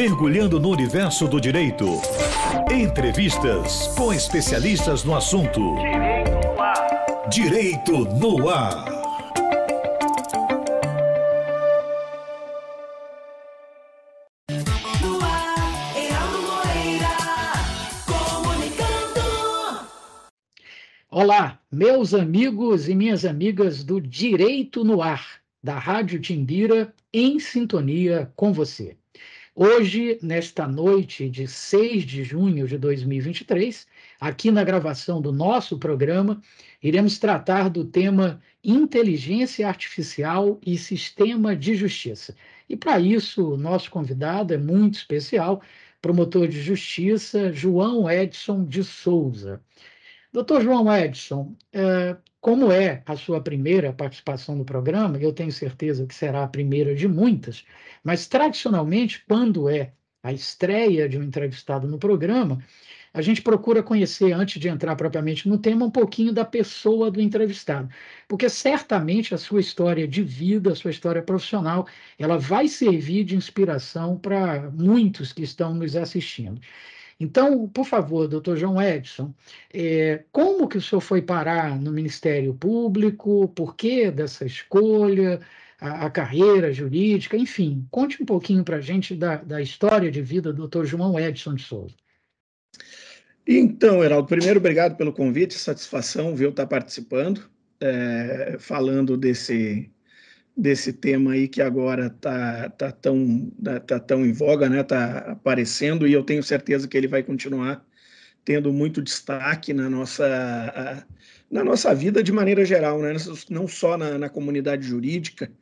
Mergulhando no universo do direito. Entrevistas com especialistas no assunto. Direito no ar. Direito no ar. No ar Moreira, comunicando. Olá, meus amigos e minhas amigas do Direito no Ar, da Rádio Timbira, em sintonia com você. Hoje, nesta noite de 6 de junho de 2023, aqui na gravação do nosso programa, iremos tratar do tema Inteligência Artificial e Sistema de Justiça. E para isso, o nosso convidado é muito especial, promotor de justiça João Edson de Souza. Doutor João Edson, eh, como é a sua primeira participação no programa, eu tenho certeza que será a primeira de muitas, mas tradicionalmente, quando é a estreia de um entrevistado no programa, a gente procura conhecer, antes de entrar propriamente no tema, um pouquinho da pessoa do entrevistado, porque certamente a sua história de vida, a sua história profissional, ela vai servir de inspiração para muitos que estão nos assistindo. Então, por favor, doutor João Edson, é, como que o senhor foi parar no Ministério Público? Por que dessa escolha? A, a carreira jurídica, enfim, conte um pouquinho para a gente da, da história de vida do doutor João Edson de Souza. Então, Heraldo, primeiro, obrigado pelo convite, satisfação ver eu estar tá participando, é, falando desse desse tema aí que agora está tá tão, né, tá tão em voga, né? Está aparecendo e eu tenho certeza que ele vai continuar tendo muito destaque na nossa, na nossa vida de maneira geral, né? não só na, na comunidade jurídica,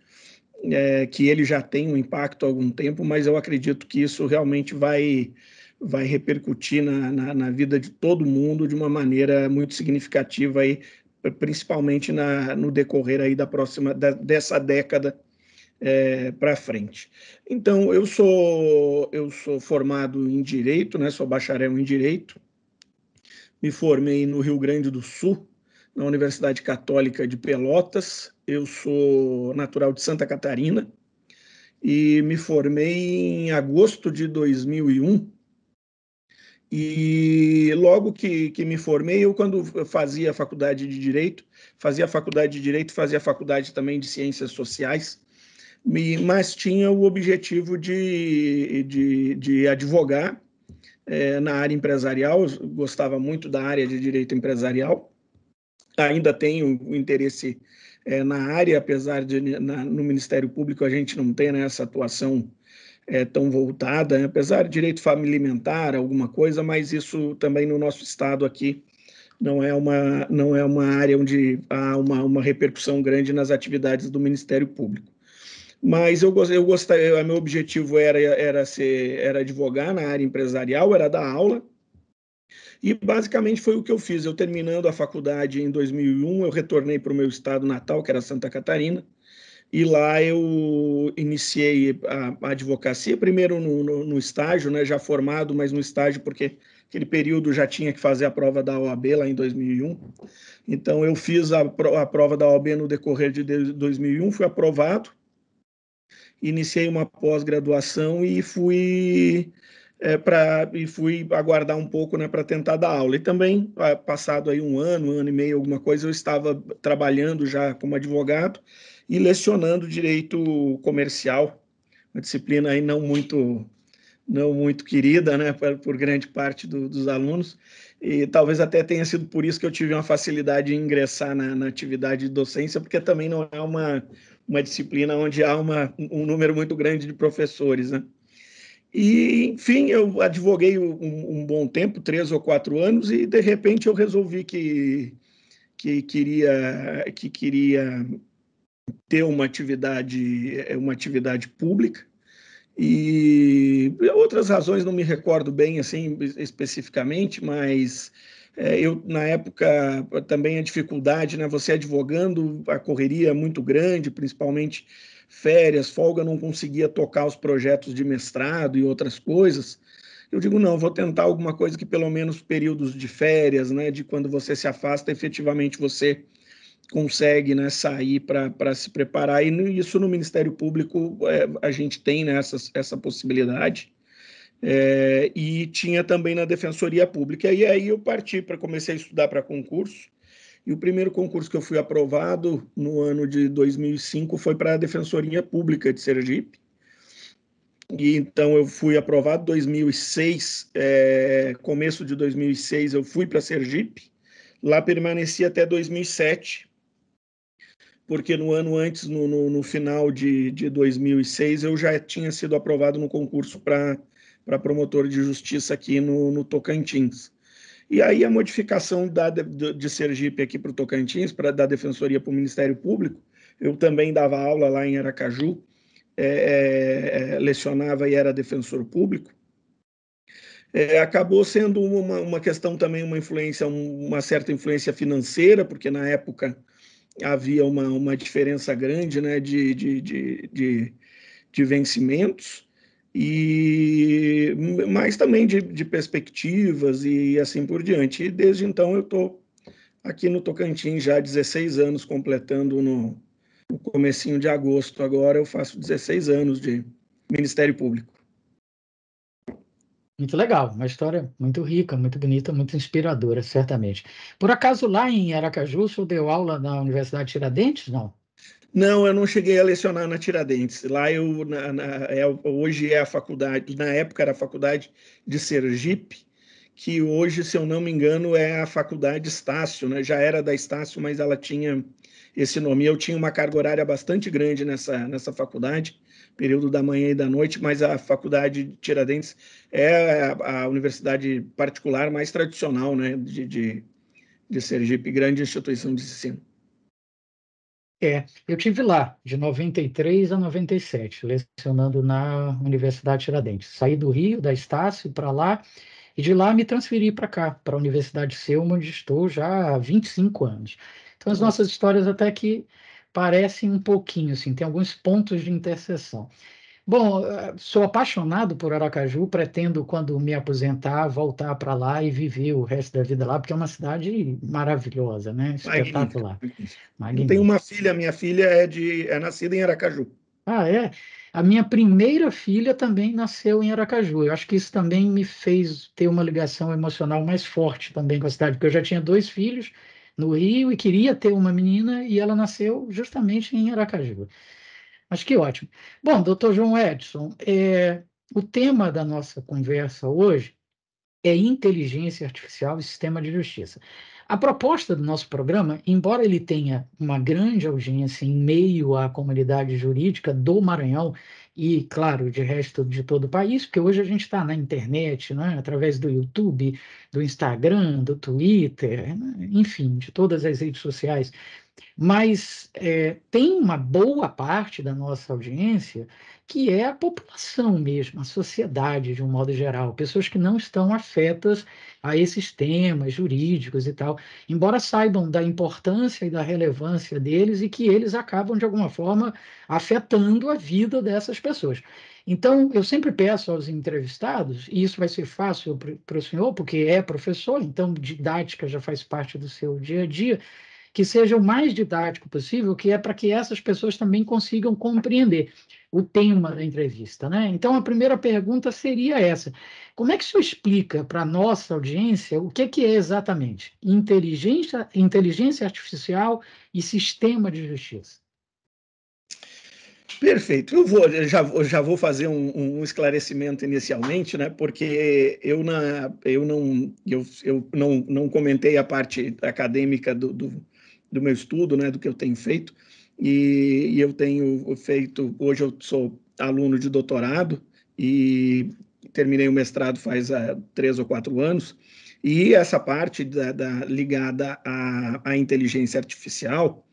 é, que ele já tem um impacto há algum tempo, mas eu acredito que isso realmente vai, vai repercutir na, na, na vida de todo mundo de uma maneira muito significativa aí, principalmente na, no decorrer aí da próxima da, dessa década é, para frente. Então eu sou eu sou formado em direito, né? Sou bacharel em direito. Me formei no Rio Grande do Sul, na Universidade Católica de Pelotas. Eu sou natural de Santa Catarina e me formei em agosto de 2001 e logo que, que me formei, eu quando fazia faculdade de Direito, fazia faculdade de Direito, fazia faculdade também de Ciências Sociais, me, mas tinha o objetivo de, de, de advogar é, na área empresarial, gostava muito da área de Direito Empresarial, ainda tenho interesse é, na área, apesar de na, no Ministério Público a gente não ter né, essa atuação é, tão voltada, né? apesar de direito familiar, alguma coisa, mas isso também no nosso estado aqui não é uma, não é uma área onde há uma, uma repercussão grande nas atividades do Ministério Público. Mas eu, eu gostaria, meu objetivo era, era, ser, era advogar na área empresarial, era dar aula, e basicamente foi o que eu fiz. Eu terminando a faculdade em 2001, eu retornei para o meu estado natal, que era Santa Catarina, e lá eu iniciei a, advocacia, primeiro no, no, no, estágio, né, já formado, mas no estágio porque aquele período já tinha que fazer a prova da OAB lá em 2001. Então eu fiz a, a prova da OAB no decorrer de 2001, fui aprovado, iniciei uma pós-graduação e fui é, para e fui aguardar um pouco né, para tentar dar aula. E também, passado aí um ano, um ano e meio, alguma coisa, eu estava trabalhando já como advogado e lecionando direito comercial, uma disciplina aí não muito não muito querida, né, por, por grande parte do, dos alunos, e talvez até tenha sido por isso que eu tive uma facilidade em ingressar na, na atividade de docência, porque também não é uma, uma disciplina onde há uma, um número muito grande de professores, né. E, enfim, eu advoguei um, um, bom tempo, três ou quatro anos, e de repente eu resolvi que, que, queria, que queria ter uma atividade, eh, uma atividade pública. E outras razões não me recordo bem assim especificamente, mas é, eu na época também a dificuldade, né? Você advogando, a correria é muito grande, principalmente férias, folga, não conseguia tocar os projetos de mestrado e outras coisas. Eu digo, não, vou tentar alguma coisa que pelo menos períodos de férias, né, de quando você se afasta, efetivamente você consegue né, sair para se preparar. E isso no Ministério Público é, a gente tem né, essa, essa possibilidade. É, e tinha também na Defensoria Pública. E aí eu parti para comecei a estudar para concurso. E o primeiro concurso que eu fui aprovado no ano de 2005 foi para a Defensoria Pública de Sergipe. E então eu fui aprovado em 2006, é, começo de 2006 eu fui para Sergipe. Lá permaneci até 2007, porque no ano antes, no, no, no final de, de 2006, eu já tinha sido aprovado no concurso para promotor de justiça aqui no, no Tocantins. E aí a modificação da, de, de Sergipe aqui para o Tocantins, para da Defensoria para o Ministério Público, eu também dava aula lá em Aracaju, é, é, é, lecionava e era defensor público, é, acabou sendo uma, uma questão também, uma influência, uma certa influência financeira, porque na época havia uma, uma diferença grande né, de, de, de, de, de vencimentos e mais também de, de, perspectivas e assim por diante. E desde então eu estou aqui no Tocantins já há 16 anos, completando no, no comecinho de agosto agora, eu faço 16 anos de Ministério Público. Muito legal, uma história muito rica, muito bonita, muito inspiradora, certamente. Por acaso, lá em Aracaju, o deu aula na Universidade Tiradentes, não? Não, eu não cheguei a lecionar na Tiradentes. Lá eu, na, na, é, hoje é a faculdade, na época era a faculdade de Sergipe, que hoje, se eu não me engano, é a faculdade Estácio, né? Já era da Estácio, mas ela tinha esse nome. Eu tinha uma carga horária bastante grande nessa, nessa faculdade, período da manhã e da noite, mas a faculdade de Tiradentes é a, universidade particular mais tradicional né, de, de, de Sergipe, grande instituição de ensino. É, eu tive lá de 93 a 97, lecionando na Universidade Tiradentes. Saí do Rio, da Estácio, para lá, e de lá me transferi para cá, para a Universidade Selma, onde estou já há 25 anos. Então as nossas histórias até que parecem um pouquinho, assim, tem alguns pontos de interseção. Bom, eh, sou apaixonado por Aracaju, pretendo, quando me aposentar, voltar para lá e viver o resto da vida lá, porque é uma cidade maravilhosa, né? Espetacular. Eu Tenho uma filha, minha filha é de é nascida em Aracaju. Ah, é? A minha primeira filha também nasceu em Aracaju. Eu acho que isso também me fez ter uma ligação emocional mais forte também com a cidade, porque eu já tinha dois filhos no Rio e queria ter uma menina e ela nasceu justamente em Aracaju. Acho que ótimo. Bom, doutor João Edson, é, o tema da nossa conversa hoje é inteligência artificial e sistema de justiça. A proposta do nosso programa, embora ele tenha uma grande audiência em meio à comunidade jurídica do Maranhão e, claro, de resto de todo o país, porque hoje a gente está na internet, né, através do YouTube, do Instagram, do Twitter, né, enfim, de todas as redes sociais. Mas é, tem uma boa parte da nossa audiência que é a população mesmo, a sociedade de um modo geral, pessoas que não estão afetas a esses temas jurídicos e tal, embora saibam da importância e da relevância deles e que eles acabam, de alguma forma, afetando a vida dessas pessoas. Então, eu sempre peço aos entrevistados, e isso vai ser fácil para o senhor, porque é professor, então didática já faz parte do seu dia a dia, que seja o mais didático possível, que é para que essas pessoas também consigam compreender o tema da entrevista. Né? Então, a primeira pergunta seria essa: como é que o senhor explica para a nossa audiência o que, que é exatamente inteligência, inteligência artificial e sistema de justiça? Perfeito. Eu vou, já, já vou fazer um, um, esclarecimento inicialmente, né? Porque eu, na, eu, não, eu, eu não, não comentei a parte acadêmica do, do, do, meu estudo, né? Do que eu tenho feito e, e eu tenho feito, hoje eu sou aluno de doutorado e terminei o mestrado faz há eh, três ou quatro anos, e essa parte da, da ligada à, à, inteligência artificial,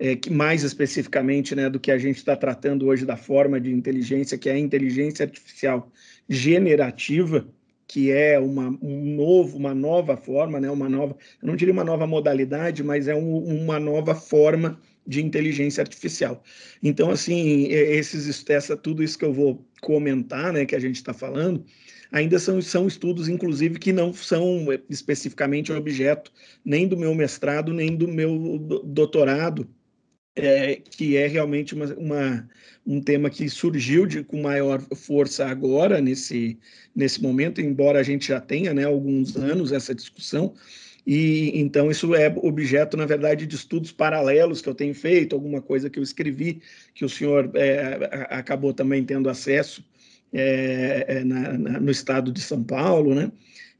é, que mais especificamente né, do que a gente está tratando hoje da forma de inteligência, que é a inteligência artificial generativa, que é uma, um novo, uma nova forma, né, uma nova, eu não diria uma nova modalidade, mas é um, uma nova forma de inteligência artificial. Então, assim, é, esses, essa, tudo isso que eu vou comentar, né, que a gente está falando, ainda são, são estudos, inclusive, que não são é, especificamente objeto nem do meu mestrado, nem do meu doutorado, é, que é realmente uma, uma, um tema que surgiu de, com maior força agora, nesse, nesse momento, embora a gente já tenha né, alguns anos essa discussão, e então isso é objeto, na verdade, de estudos paralelos que eu tenho feito, alguma coisa que eu escrevi, que o senhor é, acabou também tendo acesso é, é, na, na, no estado de São Paulo, né?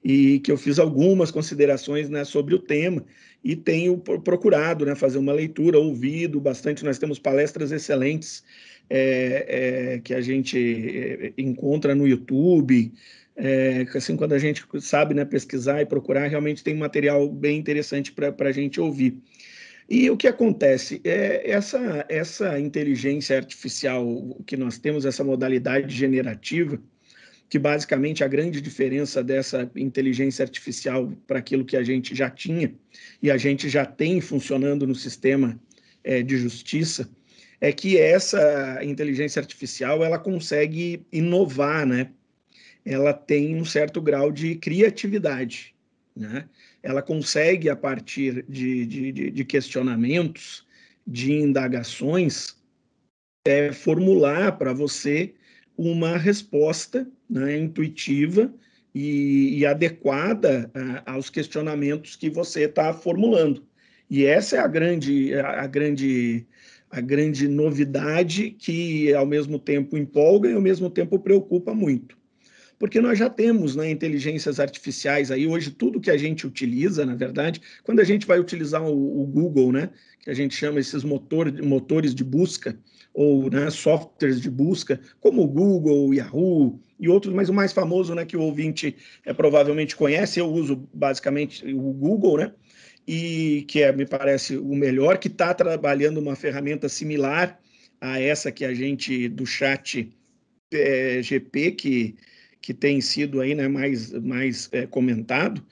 E que eu fiz algumas considerações né, sobre o tema e tenho procurado né, fazer uma leitura, ouvido bastante. Nós temos palestras excelentes é, é, que a gente é, encontra no YouTube, é, assim, quando a gente sabe né, pesquisar e procurar, realmente tem material bem interessante para a gente ouvir. E o que acontece? É, essa, essa inteligência artificial que nós temos, essa modalidade generativa, que basicamente a grande diferença dessa inteligência artificial para aquilo que a gente já tinha e a gente já tem funcionando no sistema é, de justiça, é que essa inteligência artificial ela consegue inovar, né? ela tem um certo grau de criatividade. Né? Ela consegue, a partir de, de, de questionamentos, de indagações, é, formular para você uma resposta né, intuitiva e, e adequada a, é, aos questionamentos que você está formulando. E essa é a grande, a, a grande a grande novidade que ao mesmo tempo empolga e ao mesmo tempo preocupa muito porque nós já temos né, inteligências artificiais aí hoje, tudo que a gente utiliza, na verdade, quando a gente vai utilizar o, o Google, né, que a gente chama esses motor, motores de busca, ou né, softwares de busca, como o Google, o Yahoo e outros, mas o mais famoso né, que o ouvinte é, provavelmente conhece, eu uso basicamente o Google, né? E que é, me parece o melhor, que está trabalhando uma ferramenta similar a essa que a gente do chat é, eh, GP que que tem sido aí, né, mais, mais é, comentado.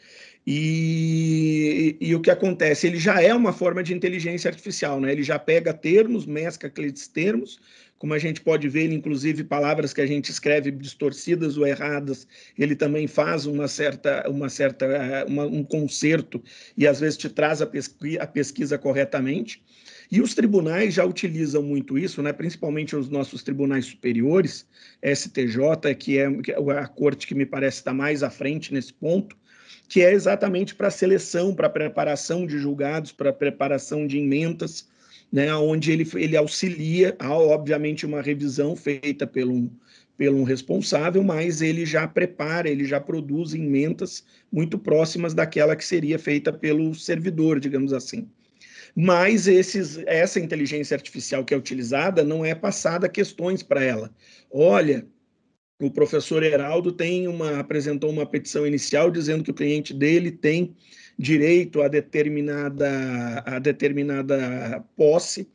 E, e, o que acontece? Ele já é uma forma de inteligência artificial, né? Ele já pega termos, mescla aqueles termos, como a gente pode ver, inclusive palavras que a gente escreve distorcidas ou erradas, ele também faz uma certa, uma certa, uma, um conserto e às vezes te traz a, pesqui, a pesquisa corretamente. E os tribunais já utilizam muito isso, né? principalmente os nossos tribunais superiores, STJ, é, que é a corte que me parece está mais à frente nesse ponto, que é exatamente para seleção, para preparação de julgados, para preparação de emendas, né? onde ele, ele auxilia, há obviamente uma revisão feita pelo, pelo responsável, mas ele já prepara, ele já produz emendas muito próximas daquela que seria feita pelo servidor, digamos assim mas esses, essa inteligência artificial que é utilizada não é passada questões para ela. Olha, o professor Heraldo tem uma apresentou uma petição inicial dizendo que o cliente dele tem direito a determinada a determinada posse,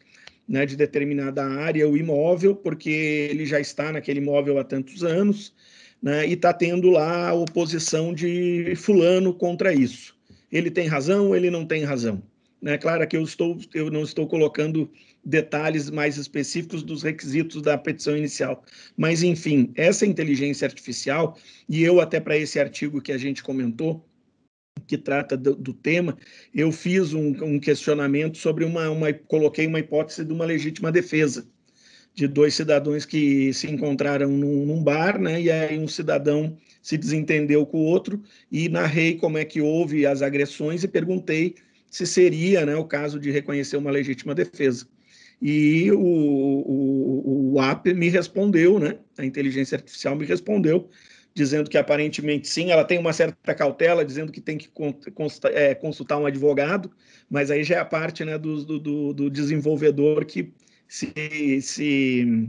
né, de determinada área ou imóvel, porque ele já está naquele imóvel há tantos anos, né, e está tendo lá a oposição de fulano contra isso. Ele tem razão, ele não tem razão. É claro que eu, estou, eu não estou colocando detalhes mais específicos dos requisitos da petição inicial. Mas, enfim, essa inteligência artificial, e eu até para esse artigo que a gente comentou, que trata do, do tema, eu fiz um, um, questionamento sobre uma, uma. coloquei uma hipótese de uma legítima defesa de dois cidadãos que se encontraram num, num, bar, né? E aí um cidadão se desentendeu com o outro e narrei como é que houve as agressões e perguntei se seria né, o caso de reconhecer uma legítima defesa. E o, o, o AP me respondeu, né, a inteligência artificial me respondeu, dizendo que aparentemente sim, ela tem uma certa cautela, dizendo que tem que é, consultar um advogado, mas aí já é a parte né, do, do, do desenvolvedor que se, se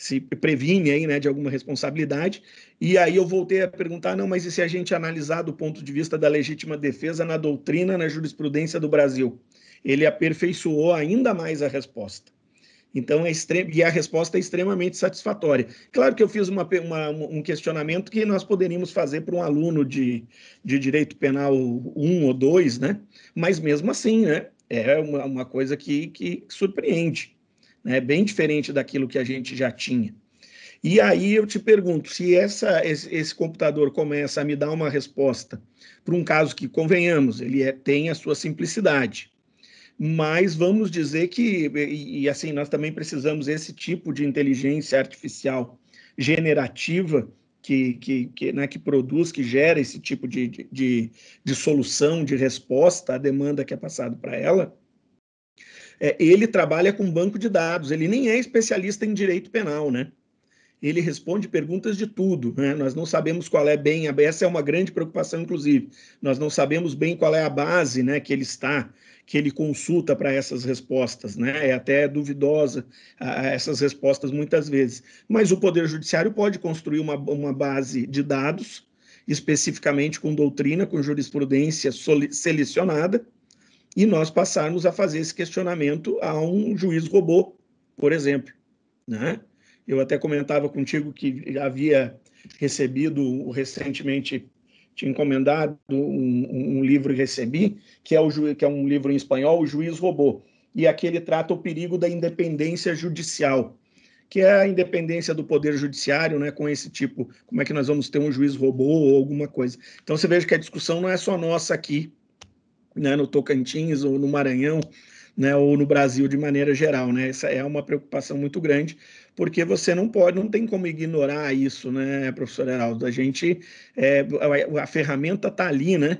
se previne aí, né, de alguma responsabilidade. E aí eu voltei a perguntar, não, mas e se a gente analisar do ponto de vista da legítima defesa na doutrina, na jurisprudência do Brasil? Ele aperfeiçoou ainda mais a resposta. Então, é extremo e a resposta é extremamente satisfatória. Claro que eu fiz uma, uma, um questionamento que nós poderíamos fazer para um aluno de, de direito penal 1 um ou 2, né? Mas mesmo assim, né? É uma, uma coisa que, que surpreende né? bem diferente daquilo que a gente já tinha. E aí eu te pergunto, se essa, esse, esse computador começa a me dar uma resposta para um caso que, convenhamos, ele é, tem a sua simplicidade, mas vamos dizer que, e, e assim, nós também precisamos esse tipo de inteligência artificial generativa, que, que, que, né, que, produz, que gera esse tipo de, de, de, solução, de resposta à demanda que é passada para ela, é, ele trabalha com banco de dados, ele nem é especialista em direito penal, né? Ele responde perguntas de tudo, né? Nós não sabemos qual é bem, essa é uma grande preocupação, inclusive. Nós não sabemos bem qual é a base, né, que ele está, que ele consulta para essas respostas, né? É até duvidosa a, essas respostas muitas vezes. Mas o Poder Judiciário pode construir uma, uma base de dados, especificamente com doutrina, com jurisprudência selecionada, e nós passarmos a fazer esse questionamento a um juiz robô, por exemplo. Né? Eu até comentava contigo que havia recebido recentemente, te encomendado um, um livro e recebi, que é, o, que é um livro em espanhol, O Juiz Robô, e aqui ele trata o perigo da independência judicial, que é a independência do poder judiciário, né, com esse tipo, como é que nós vamos ter um juiz robô ou alguma coisa. Então você veja que a discussão não é só nossa aqui, né, no Tocantins ou no Maranhão, né, ou no Brasil de maneira geral, né? Essa é uma preocupação muito grande, porque você não pode, não tem como ignorar isso, né, professor Heraldo? A gente, é, a, a, ferramenta está ali, né?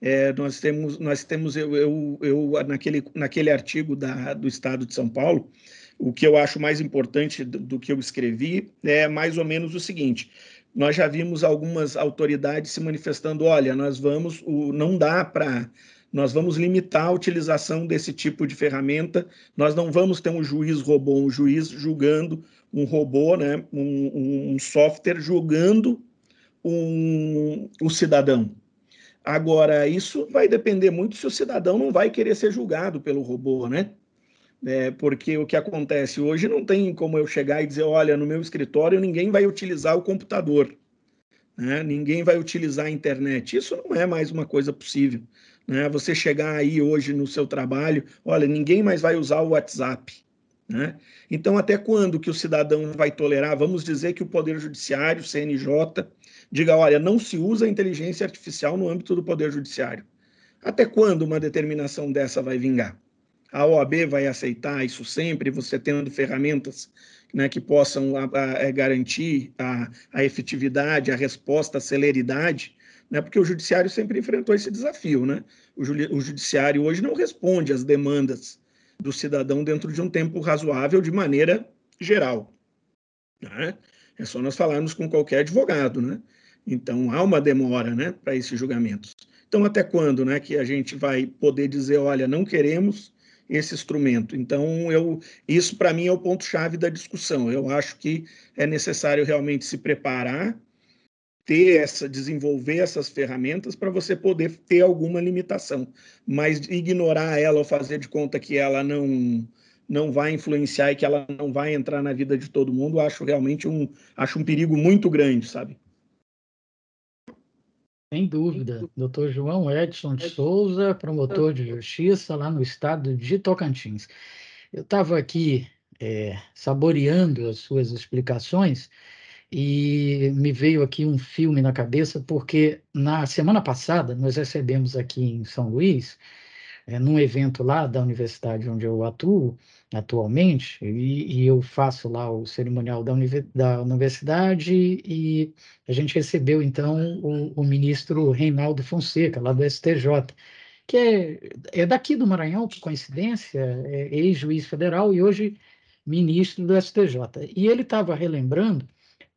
É, nós temos, nós temos eu, eu, eu naquele, naquele artigo da, do Estado de São Paulo, o que eu acho mais importante do, do que eu escrevi é mais ou menos o seguinte: nós já vimos algumas autoridades se manifestando, olha, nós vamos, o, não dá para nós vamos limitar a utilização desse tipo de ferramenta. Nós não vamos ter um juiz robô, um juiz julgando um robô, né, um, um software julgando um, o cidadão. Agora, isso vai depender muito se o cidadão não vai querer ser julgado pelo robô, né? É, porque o que acontece hoje não tem como eu chegar e dizer, olha, no meu escritório ninguém vai utilizar o computador, né? ninguém vai utilizar a internet. Isso não é mais uma coisa possível. Né? Você chegar aí hoje no seu trabalho, olha, ninguém mais vai usar o WhatsApp. Né? Então, até quando que o cidadão vai tolerar? Vamos dizer que o Poder Judiciário, CNJ, diga, olha, não se usa a inteligência artificial no âmbito do Poder Judiciário. Até quando uma determinação dessa vai vingar? A OAB vai aceitar isso sempre, você tendo ferramentas né, que possam a, a, é, a garantir a, efetividade, a resposta, a celeridade né? porque o judiciário sempre enfrentou esse desafio. Né? O, o judiciário hoje não responde às demandas do cidadão dentro de um tempo razoável, de maneira geral. Né? É só nós falarmos com qualquer advogado. Né? Então, há uma demora né, para esses julgamentos. Então, até quando né, que a gente vai poder dizer, olha, não queremos esse instrumento. Então, eu, isso para mim é o ponto-chave da discussão. Eu acho que é necessário realmente se preparar ter essa, desenvolver essas ferramentas para você poder ter alguma limitação, mas ignorar ela ou fazer de conta que ela não não vai influenciar e que ela não vai entrar na vida de todo mundo, acho realmente um acho um perigo muito grande, sabe? Sem dúvida. Dr. João Edson de Souza, promotor de justiça lá no estado de Tocantins. Eu estava aqui é, saboreando as suas explicações e me veio aqui um filme na cabeça, porque na semana passada nós recebemos aqui em São Luís, é, num evento lá da universidade onde eu atuo atualmente, e, e eu faço lá o cerimonial da, univer, da, universidade, e a gente recebeu então o, o ministro Reinaldo Fonseca, lá do STJ que é, é, daqui do Maranhão, por coincidência, é, é ex-juiz federal e hoje ministro do STJ. E ele estava relembrando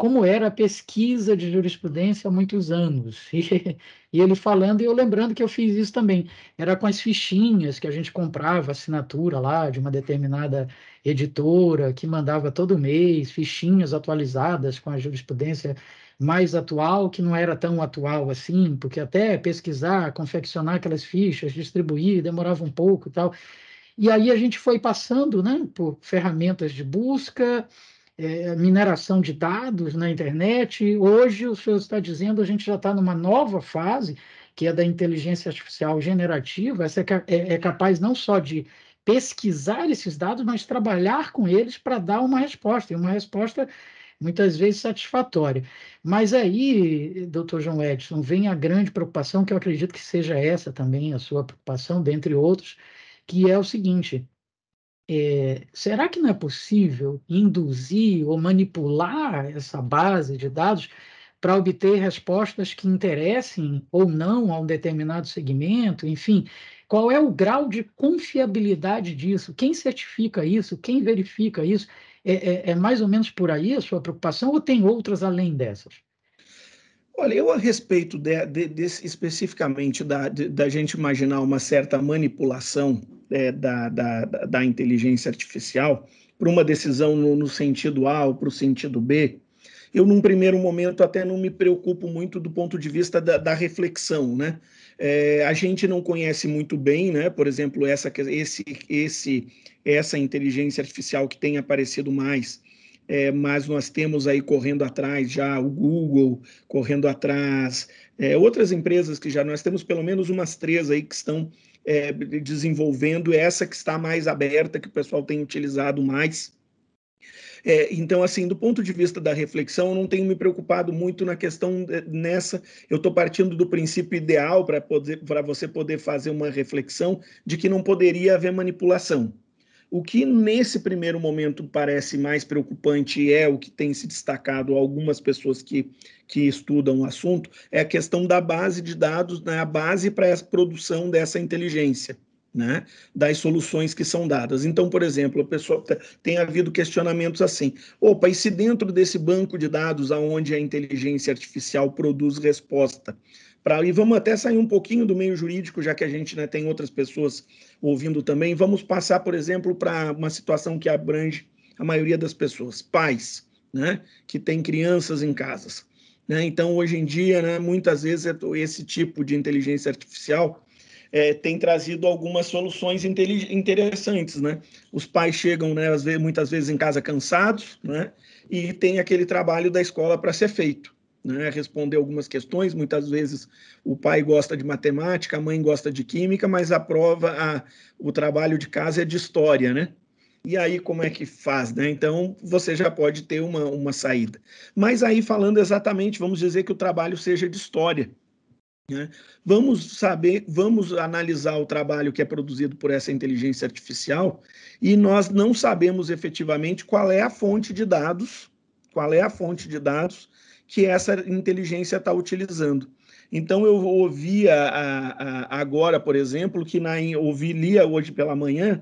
como era a pesquisa de jurisprudência há muitos anos. E, e, ele falando, e eu lembrando que eu fiz isso também. Era com as fichinhas que a gente comprava assinatura lá de uma determinada editora que mandava todo mês fichinhas atualizadas com a jurisprudência mais atual, que não era tão atual assim, porque até pesquisar, confeccionar aquelas fichas, distribuir, demorava um pouco e tal. E aí a gente foi passando né, por ferramentas de busca, é, mineração de dados na internet. Hoje, o senhor está dizendo, a gente já está numa nova fase, que é da inteligência artificial generativa. Essa é, é, é capaz não só de pesquisar esses dados, mas trabalhar com eles para dar uma resposta, e uma resposta muitas vezes satisfatória. Mas aí, doutor João Edson, vem a grande preocupação, que eu acredito que seja essa também a sua preocupação, dentre outros, que é o seguinte: é, será que não é possível induzir ou manipular essa base de dados para obter respostas que interessem ou não a um determinado segmento? Enfim, qual é o grau de confiabilidade disso? Quem certifica isso? Quem verifica isso? É, é, é mais ou menos por aí a sua preocupação ou tem outras além dessas? Olha, eu a respeito de, de, de, especificamente da, da gente imaginar uma certa manipulação é, da, da, da, inteligência artificial para uma decisão no, no sentido A ou para o sentido B, eu num primeiro momento até não me preocupo muito do ponto de vista da, da reflexão, né? É, a gente não conhece muito bem, né? Por exemplo, essa, esse, esse, essa inteligência artificial que tem aparecido mais é, mas nós temos aí correndo atrás já o Google, correndo atrás, é, outras empresas que já nós temos pelo menos umas três aí que estão é, desenvolvendo, essa que está mais aberta, que o pessoal tem utilizado mais. É, então, assim, do ponto de vista da reflexão, eu não tenho me preocupado muito na questão é, nessa. Eu estou partindo do princípio ideal para você poder fazer uma reflexão de que não poderia haver manipulação. O que nesse primeiro momento parece mais preocupante é o que tem se destacado algumas pessoas que, que estudam o assunto, é a questão da base de dados, né, a base para a produção dessa inteligência. Né, das soluções que são dadas. Então, por exemplo, a pessoa tem havido questionamentos assim: opa, e se dentro desse banco de dados aonde a inteligência artificial produz resposta, e vamos até sair um pouquinho do meio jurídico, já que a gente né, tem outras pessoas ouvindo também. Vamos passar, por exemplo, para uma situação que abrange a maioria das pessoas, pais, né, que têm crianças em casas. Né? Então, hoje em dia, né, muitas vezes é esse tipo de inteligência artificial é, tem trazido algumas soluções interessantes, né? Os pais chegam, né, vezes, muitas vezes em casa cansados, né? E tem aquele trabalho da escola para ser feito né, responder algumas questões. Muitas vezes o pai gosta de matemática, a mãe gosta de química, mas a prova, a, o trabalho de casa é de história, né? E aí, como é que faz, né? Então, você já pode ter uma, uma saída. Mas aí, falando exatamente, vamos dizer que o trabalho seja de história. Né? Vamos saber, vamos analisar o trabalho que é produzido por essa inteligência artificial e nós não sabemos efetivamente qual é a fonte de dados, qual é a fonte de dados que essa inteligência está utilizando. Então eu ouvia a, a, agora, por exemplo, que na, ouvi lia hoje pela manhã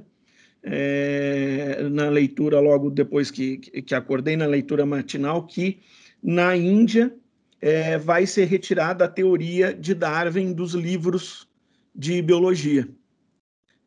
é, na leitura logo depois que, que acordei na leitura matinal que na Índia é, vai ser retirada a teoria de Darwin dos livros de biologia.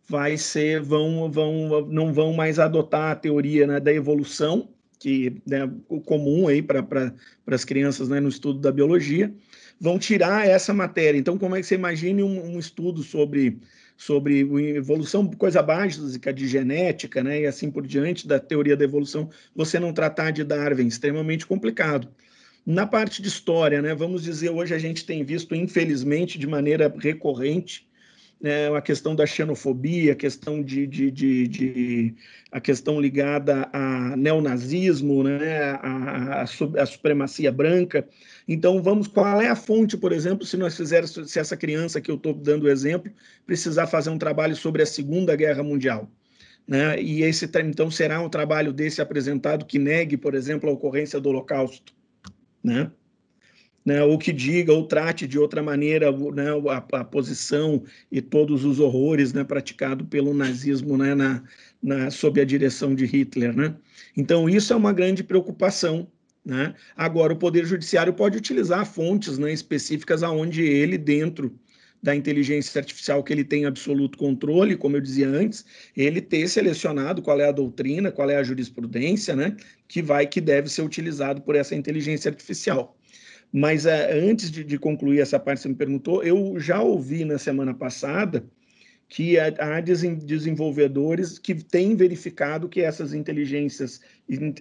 Vai ser, vão, vão, não vão mais adotar a teoria né, da evolução, que né, o comum aí para as crianças né, no estudo da biologia, vão tirar essa matéria. Então, como é que você imagine um, um estudo sobre, sobre evolução, coisa básica de genética, né, e assim por diante, da teoria da evolução, você não tratar de Darwin? Extremamente complicado. Na parte de história, né, vamos dizer, hoje a gente tem visto, infelizmente, de maneira recorrente, né, a questão da xenofobia, a questão de, de, de, de a questão ligada a neonazismo, né, a, a, a, supremacia branca. Então vamos, qual é a fonte, por exemplo, se nós fizermos, se essa criança que eu estou dando exemplo precisar fazer um trabalho sobre a Segunda Guerra Mundial? Né? E esse então será um trabalho desse apresentado que negue, por exemplo, a ocorrência do Holocausto, né? né, ou que diga ou trate de outra maneira né, a, a, posição e todos os horrores né, praticados pelo nazismo né, na, na, sob a direção de Hitler. Né? Então, isso é uma grande preocupação. Né? Agora, o Poder Judiciário pode utilizar fontes né, específicas aonde ele, dentro da inteligência artificial que ele tem absoluto controle, como eu dizia antes, ele ter selecionado qual é a doutrina, qual é a jurisprudência, né, que vai que deve ser utilizado por essa inteligência artificial. Mas eh, antes de, de, concluir essa parte que você me perguntou, eu já ouvi na semana passada que há desenvolvedores que têm verificado que essas inteligências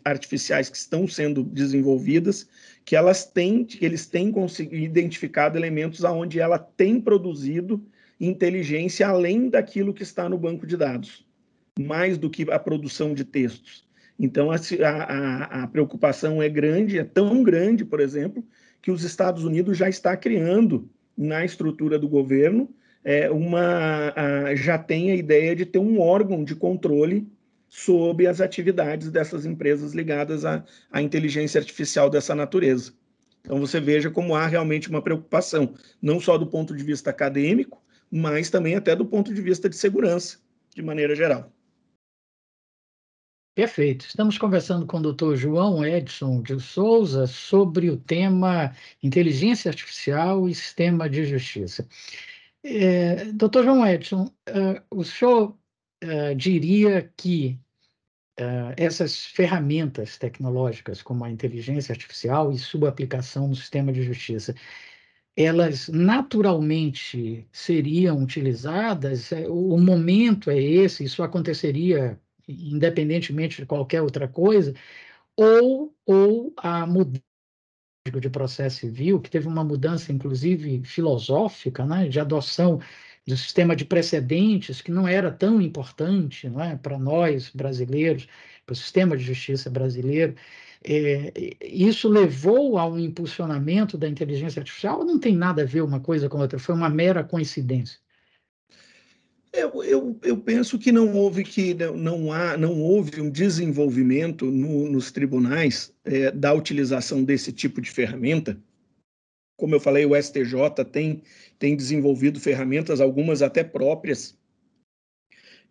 artificiais que estão sendo desenvolvidas, que elas têm, que eles têm identificado elementos aonde ela tem produzido inteligência além daquilo que está no banco de dados, mais do que a produção de textos. Então, a, a, a preocupação é grande, é tão grande, por exemplo, que os Estados Unidos já está criando na estrutura do governo é, uma a, já tem a ideia de ter um órgão de controle sobre as atividades dessas empresas ligadas à, à inteligência artificial dessa natureza. Então você veja como há realmente uma preocupação, não só do ponto de vista acadêmico, mas também até do ponto de vista de segurança, de maneira geral. Perfeito. Estamos conversando com o Dr. João Edson de Souza sobre o tema inteligência artificial e sistema de justiça. É, Dr. João Edson, uh, o senhor uh, diria que uh, essas ferramentas tecnológicas, como a inteligência artificial e sua aplicação no sistema de justiça, elas naturalmente seriam utilizadas? O momento é esse? Isso aconteceria independentemente de qualquer outra coisa, ou, ou a mudança de processo civil, que teve uma mudança, inclusive, filosófica, né, de adoção do sistema de precedentes, que não era tão importante né, para nós brasileiros, para o sistema de justiça brasileiro. É, isso levou ao impulsionamento da inteligência artificial, não tem nada a ver uma coisa com outra, foi uma mera coincidência. Eu, eu, eu, penso que não houve que né, não, há não houve um desenvolvimento no, nos tribunais é, da utilização desse tipo de ferramenta. Como eu falei, o STJ tem tem desenvolvido ferramentas, algumas até próprias,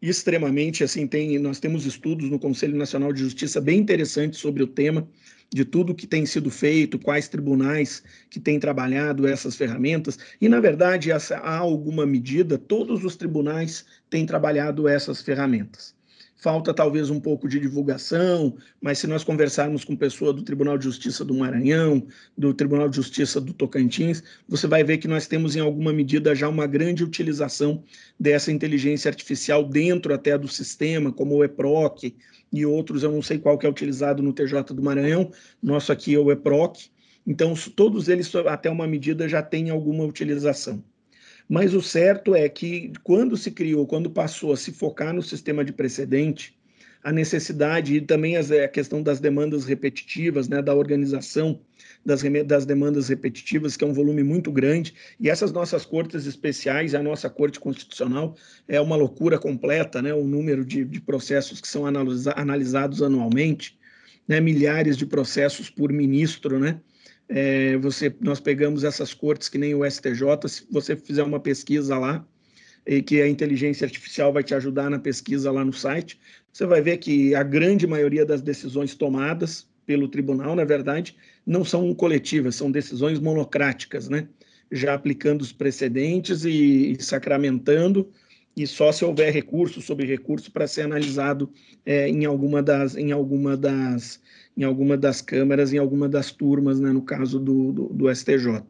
extremamente assim tem nós temos estudos no Conselho Nacional de Justiça bem interessantes sobre o tema de tudo que tem sido feito, quais tribunais que têm trabalhado essas ferramentas. E, na verdade, essa, há alguma medida, todos os tribunais têm trabalhado essas ferramentas falta talvez um pouco de divulgação, mas se nós conversarmos com pessoa do Tribunal de Justiça do Maranhão, do Tribunal de Justiça do Tocantins, você vai ver que nós temos em alguma medida já uma grande utilização dessa inteligência artificial dentro até do sistema, como o EPROC e outros, eu não sei qual que é utilizado no TJ do Maranhão, nosso aqui é o EPROC. Então, todos eles, até uma medida, já têm alguma utilização. Mas o certo é que quando se criou, quando passou a se focar no sistema de precedente, a necessidade e também eh, a questão das demandas repetitivas, né, da organização das, das demandas repetitivas, que é um volume muito grande, e essas nossas cortes especiais, a nossa corte constitucional, é uma loucura completa, né, o número de, de processos que são analisa, analisados anualmente, né, milhares de processos por ministro, né, é, você, nós pegamos essas cortes que nem o STJ, se você fizer uma pesquisa lá, e que a inteligência artificial vai te ajudar na pesquisa lá no site, você vai ver que a grande maioria das decisões tomadas pelo tribunal, na verdade, não são coletivas, são decisões monocráticas, né? já aplicando os precedentes e, e sacramentando, e só se houver recurso sobre recurso para ser analisado é, em alguma das, em alguma das em alguma das câmaras, em alguma das turmas, né, no caso do, do, do STJ.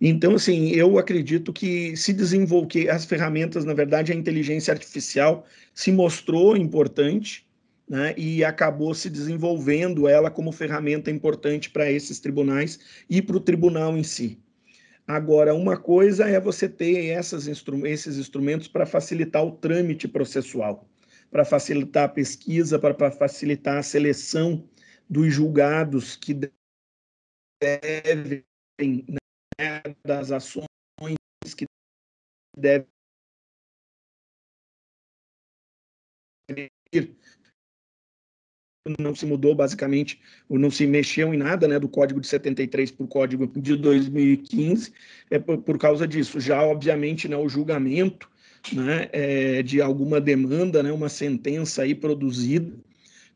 Então, assim, eu acredito que se desenvolver que as ferramentas, na verdade, a inteligência artificial se mostrou importante né, e acabou se desenvolvendo ela como ferramenta importante para esses tribunais e para o tribunal em si. Agora, uma coisa é você ter essas instru esses instrumentos para facilitar o trâmite processual, para facilitar a pesquisa, para facilitar a seleção dos julgados que devem, né, das ações que devem não se mudou basicamente, ou não se mexeu em nada, né, do código de 73 para o código de 2015, é por, por, causa disso. Já, obviamente, né, o julgamento né, é, de alguma demanda, né, uma sentença aí produzida,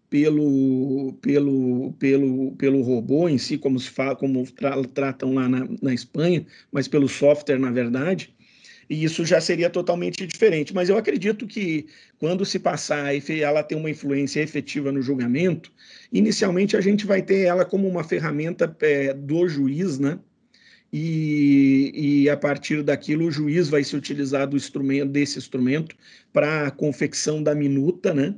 pelo, pelo, pelo, pelo robô em si, como, se fala, como tra tratam lá na, na Espanha, mas pelo software, na verdade, e isso já seria totalmente diferente. Mas eu acredito que quando se passar e ela tem uma influência efetiva no julgamento, inicialmente a gente vai ter ela como uma ferramenta é, do juiz, né? E, e, a partir daquilo o juiz vai se utilizar do instrumento, desse instrumento para a confecção da minuta, né?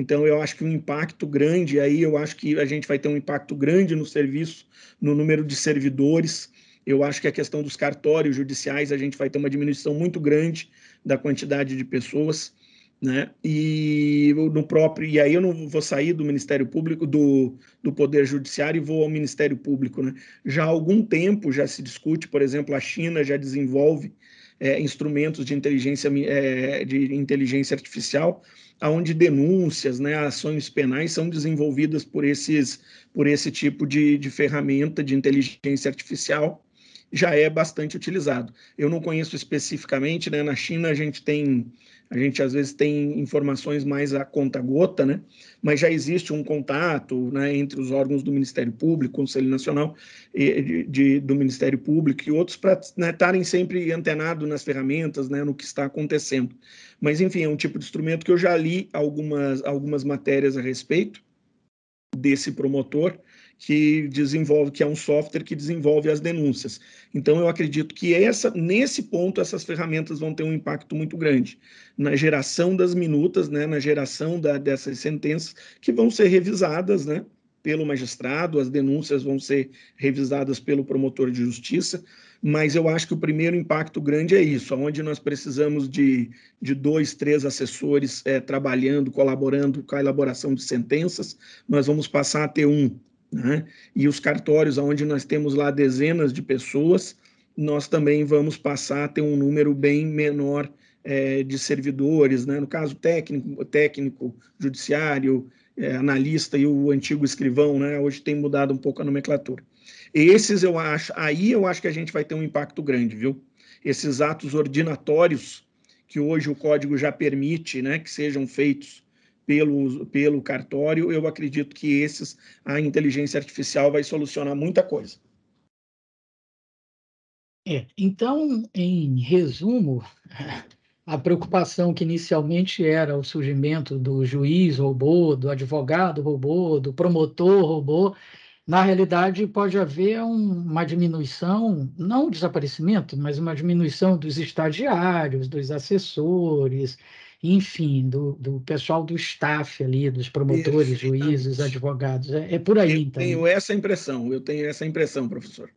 Então, eu acho que um impacto grande aí, eu acho que a gente vai ter um impacto grande no serviço, no número de servidores. Eu acho que a questão dos cartórios judiciais, a gente vai ter uma diminuição muito grande da quantidade de pessoas, né? E no próprio, e aí eu não vou sair do Ministério Público, do, do Poder Judiciário e vou ao Ministério Público, né? Já há algum tempo já se discute, por exemplo, a China já desenvolve é, instrumentos de inteligência, é, de inteligência artificial, onde denúncias, né, ações penais são desenvolvidas por, esses, por esse tipo de, de ferramenta de inteligência artificial já é bastante utilizado. Eu não conheço especificamente, né, na China a gente tem a gente às vezes tem informações mais a conta gota, né? Mas já existe um contato, né, entre os órgãos do Ministério Público, Conselho Nacional e, de, de, do Ministério Público e outros para né, estarem né, sempre antenados nas ferramentas, né, no que está acontecendo. Mas enfim, é um tipo de instrumento que eu já li algumas algumas matérias a respeito desse promotor que desenvolve, que é um software que desenvolve as denúncias. Então, eu acredito que essa, nesse ponto essas ferramentas vão ter um impacto muito grande na geração das minutas, né, na geração da, dessas sentenças que vão ser revisadas, né, pelo magistrado, as denúncias vão ser revisadas pelo promotor de justiça, mas eu acho que o primeiro impacto grande é isso, onde nós precisamos de, de dois, três assessores é, trabalhando, colaborando com a elaboração de sentenças, nós vamos passar a ter um né? E os cartórios, onde nós temos lá dezenas de pessoas, nós também vamos passar a ter um número bem menor é, de servidores, né? no caso técnico, técnico judiciário, é, analista e o antigo escrivão, né? hoje tem mudado um pouco a nomenclatura. Esses eu acho, aí eu acho que a gente vai ter um impacto grande, viu? Esses atos ordinatórios que hoje o código já permite, né, que sejam feitos pelo, pelo cartório, eu acredito que esses, a inteligência artificial vai solucionar muita coisa. É, então, em resumo, a preocupação que inicialmente era o surgimento do juiz robô, do advogado robô, do promotor robô, na realidade pode haver um, uma diminuição, não um desaparecimento, mas uma diminuição dos estagiários, dos assessores, enfim, do, do pessoal do staff ali, dos promotores, juízes, advogados. É, é por aí, eu então. Eu tenho né? essa impressão, eu tenho essa impressão, professor.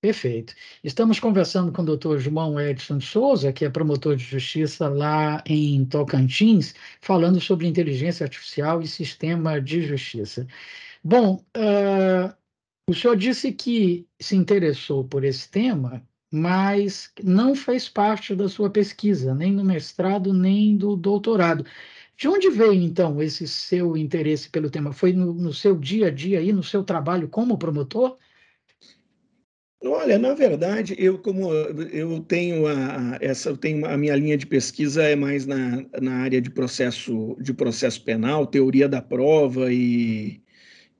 Perfeito. Estamos conversando com o doutor João Edson Souza, que é promotor de justiça lá em Tocantins, falando sobre inteligência artificial e sistema de justiça. Bom, uh, o senhor disse que se interessou por esse tema mas não fez parte da sua pesquisa, nem no mestrado, nem do doutorado. De onde veio, então, esse seu interesse pelo tema? Foi no, no seu dia a dia aí, no seu trabalho como promotor? Olha, na verdade, eu como eu tenho a, essa, eu tenho a minha linha de pesquisa é mais na, na área de processo de processo penal, teoria da prova e,